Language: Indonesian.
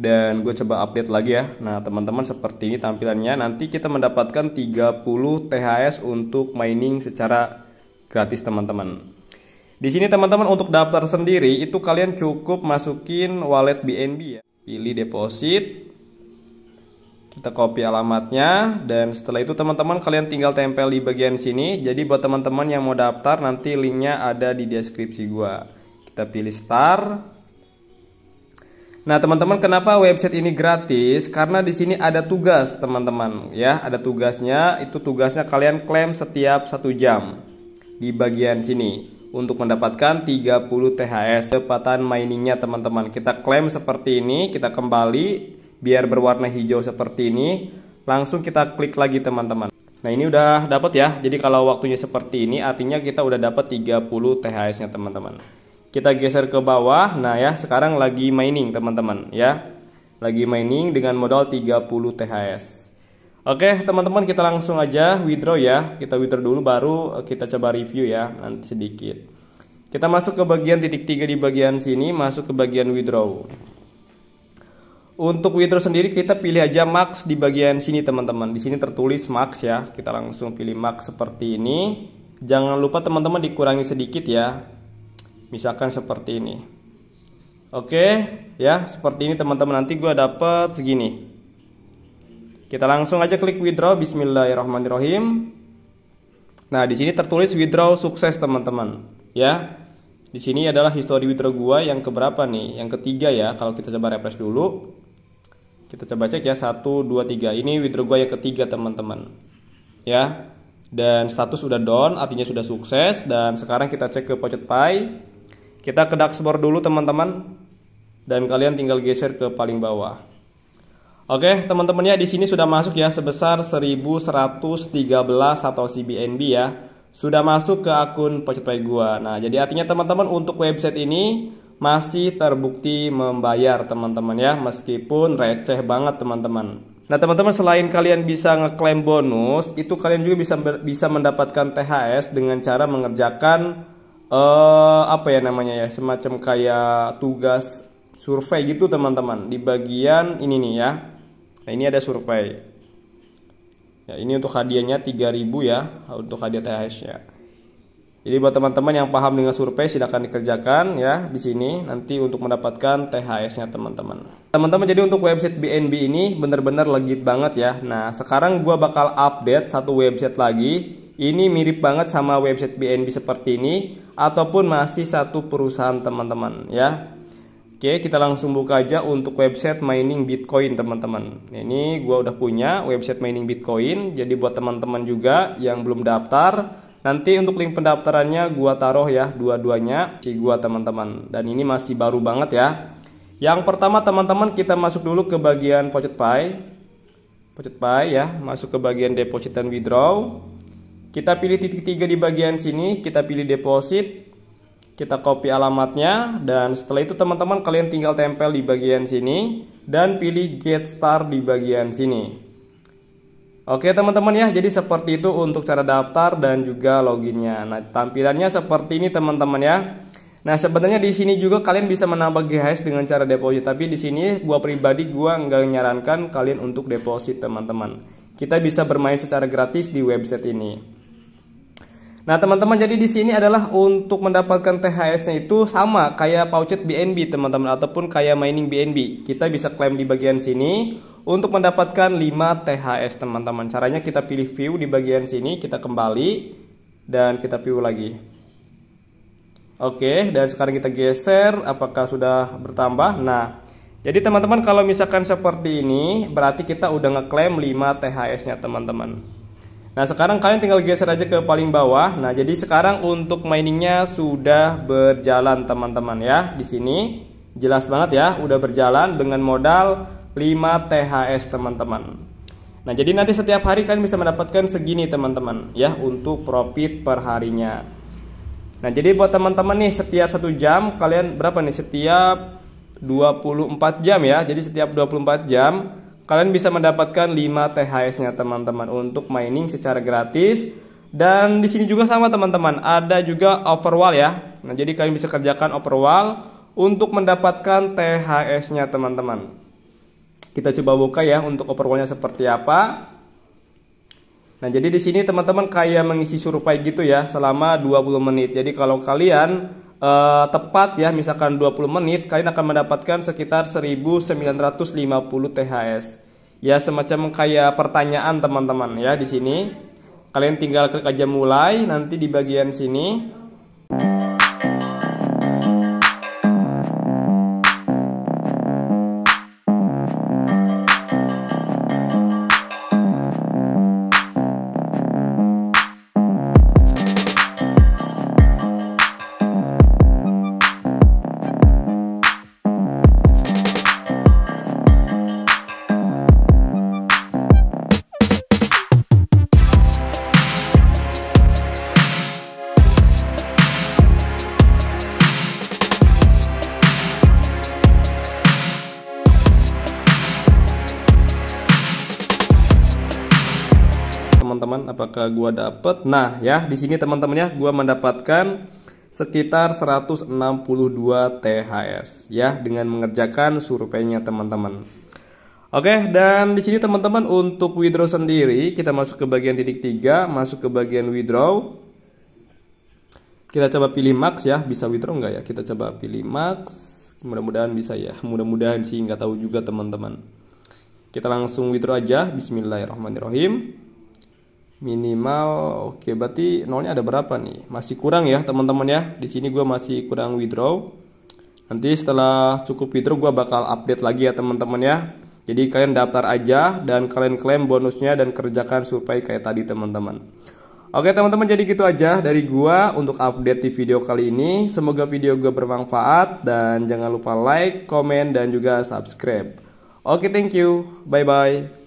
dan gue coba update lagi ya. Nah, teman-teman seperti ini tampilannya. Nanti kita mendapatkan 30 THS untuk mining secara gratis, teman-teman. Di sini teman-teman untuk daftar sendiri itu kalian cukup masukin wallet BNB ya. Pilih deposit. Kita copy alamatnya dan setelah itu teman-teman kalian tinggal tempel di bagian sini. Jadi buat teman-teman yang mau daftar nanti linknya ada di deskripsi gua. Kita pilih start Nah, teman-teman, kenapa website ini gratis? Karena di sini ada tugas, teman-teman. Ya, ada tugasnya. Itu tugasnya kalian klaim setiap satu jam di bagian sini untuk mendapatkan 30 THS kecepatan miningnya teman-teman kita klaim seperti ini kita kembali biar berwarna hijau seperti ini langsung kita klik lagi teman-teman nah ini udah dapat ya jadi kalau waktunya seperti ini artinya kita udah dapat 30 THS nya teman-teman kita geser ke bawah nah ya sekarang lagi mining teman-teman ya lagi mining dengan modal 30 THS Oke teman-teman kita langsung aja withdraw ya kita withdraw dulu baru eh, kita coba review ya nanti sedikit kita masuk ke bagian titik tiga di bagian sini masuk ke bagian withdraw untuk withdraw sendiri kita pilih aja max di bagian sini teman-teman di sini tertulis max ya kita langsung pilih max seperti ini jangan lupa teman-teman dikurangi sedikit ya misalkan seperti ini oke ya seperti ini teman-teman nanti gue dapet segini kita langsung aja klik withdraw Bismillahirrahmanirrahim nah di sini tertulis withdraw sukses teman-teman ya di sini adalah histori withdraw gue yang keberapa nih yang ketiga ya kalau kita coba refresh dulu kita coba cek ya 1, 2, 3 ini withdraw gue yang ketiga teman-teman ya dan status sudah down artinya sudah sukses dan sekarang kita cek ke Pocket Pie kita ke dashboard dulu teman-teman dan kalian tinggal geser ke paling bawah. Oke, teman-temannya di sini sudah masuk ya sebesar 1113 atau CBNB ya. Sudah masuk ke akun Pocetpay gua. Nah, jadi artinya teman-teman untuk website ini masih terbukti membayar teman-teman ya meskipun receh banget teman-teman. Nah teman-teman selain kalian bisa ngeklaim bonus itu kalian juga bisa bisa mendapatkan THS dengan cara mengerjakan uh, apa ya namanya ya semacam kayak tugas survei gitu teman-teman di bagian ini nih ya nah ini ada survei ya ini untuk hadiahnya 3000 ya untuk hadiah THS ya jadi buat teman-teman yang paham dengan survei silahkan dikerjakan ya di sini nanti untuk mendapatkan THS-nya teman-teman. Teman-teman jadi untuk website BNB ini bener-bener legit banget ya. Nah sekarang gua bakal update satu website lagi ini mirip banget sama website BNB seperti ini ataupun masih satu perusahaan teman-teman ya. Oke, kita langsung buka aja untuk website mining Bitcoin teman-teman. Ini gua udah punya website mining Bitcoin. Jadi buat teman-teman juga yang belum daftar, nanti untuk link pendaftarannya gua taruh ya dua-duanya si gua teman-teman. Dan ini masih baru banget ya. Yang pertama teman-teman kita masuk dulu ke bagian Pocket Pay. Pocket Pay ya, masuk ke bagian deposit dan withdraw. Kita pilih titik tiga di bagian sini, kita pilih deposit, kita copy alamatnya, dan setelah itu teman-teman kalian tinggal tempel di bagian sini, dan pilih get start di bagian sini. Oke teman-teman ya, jadi seperti itu untuk cara daftar dan juga loginnya. Nah tampilannya seperti ini teman-teman ya. Nah sebenarnya di sini juga kalian bisa menambah GHS dengan cara deposit, tapi di sini gua pribadi gua nggak nyarankan kalian untuk deposit teman-teman. Kita bisa bermain secara gratis di website ini. Nah, teman-teman, jadi di sini adalah untuk mendapatkan THS-nya itu sama kayak Pouchet BNB, teman-teman, ataupun kayak mining BNB. Kita bisa klaim di bagian sini untuk mendapatkan 5 THS, teman-teman. Caranya kita pilih view di bagian sini, kita kembali dan kita view lagi. Oke, dan sekarang kita geser apakah sudah bertambah? Nah, jadi teman-teman kalau misalkan seperti ini berarti kita udah ngeklaim 5 THS-nya, teman-teman. Nah sekarang kalian tinggal geser aja ke paling bawah. Nah jadi sekarang untuk miningnya sudah berjalan teman-teman ya di sini jelas banget ya udah berjalan dengan modal 5 THS teman-teman. Nah jadi nanti setiap hari kalian bisa mendapatkan segini teman-teman ya untuk profit per harinya. Nah jadi buat teman-teman nih setiap satu jam kalian berapa nih setiap 24 jam ya. Jadi setiap 24 jam Kalian bisa mendapatkan 5 THS-nya teman-teman untuk mining secara gratis. Dan di sini juga sama teman-teman, ada juga overwall ya. Nah, jadi kalian bisa kerjakan overwall untuk mendapatkan THS-nya teman-teman. Kita coba buka ya untuk overwallnya seperti apa. Nah, jadi di sini teman-teman kayak mengisi survei gitu ya selama 20 menit. Jadi kalau kalian uh, tepat ya misalkan 20 menit kalian akan mendapatkan sekitar 1950 THS. Ya semacam kayak pertanyaan teman-teman ya di sini. Kalian tinggal klik aja mulai nanti di bagian sini apakah gua dapet nah ya di sini teman-teman ya gua mendapatkan sekitar 162 THS ya dengan mengerjakan surveinya teman-teman Oke, dan di sini teman-teman untuk withdraw sendiri kita masuk ke bagian titik 3, masuk ke bagian withdraw. Kita coba pilih max ya, bisa withdraw enggak ya? Kita coba pilih max. Mudah-mudahan bisa ya. Mudah-mudahan sih nggak tahu juga teman-teman. Kita langsung withdraw aja. Bismillahirrahmanirrahim minimal oke berarti nolnya ada berapa nih masih kurang ya teman-teman ya di sini gue masih kurang withdraw nanti setelah cukup withdraw gue bakal update lagi ya teman-teman ya jadi kalian daftar aja dan kalian klaim bonusnya dan kerjakan survei kayak tadi teman-teman Oke teman-teman jadi gitu aja dari gue untuk update di video kali ini. Semoga video gue bermanfaat dan jangan lupa like, komen dan juga subscribe. Oke thank you. Bye bye.